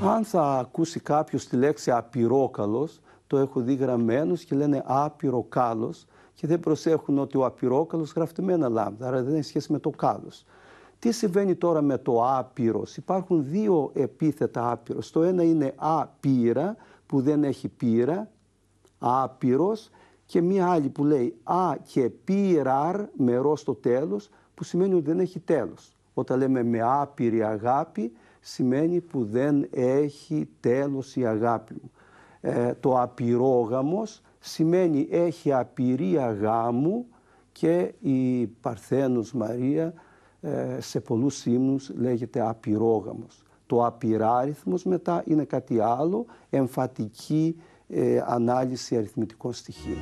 Αν θα ακούσει κάποιος τη λέξη απειρόκαλος, το έχω δει γραμμένος και λένε άπειροκάλος και δεν προσέχουν ότι ο απειρόκαλος γράφεται με ένα λάμδα, άρα δεν έχει σχέση με το κάλος. Τι συμβαίνει τώρα με το άπειρος. Υπάρχουν δύο επίθετα άπειρος. Το ένα είναι απείρα που δεν έχει πείρα, άπειρος και μία άλλη που λέει α και πείραρ με στο τέλος που σημαίνει ότι δεν έχει τέλος. Όταν λέμε με άπειρη αγάπη σημαίνει που δεν έχει τέλος η αγάπη μου. Ε, το απειρόγαμος σημαίνει έχει απειρία γάμου και η Παρθένος Μαρία ε, σε πολλούς ύμνους λέγεται απειρόγαμος. Το απειράριθμος μετά είναι κάτι άλλο, εμφατική ε, ανάλυση αριθμητικών στοιχείων.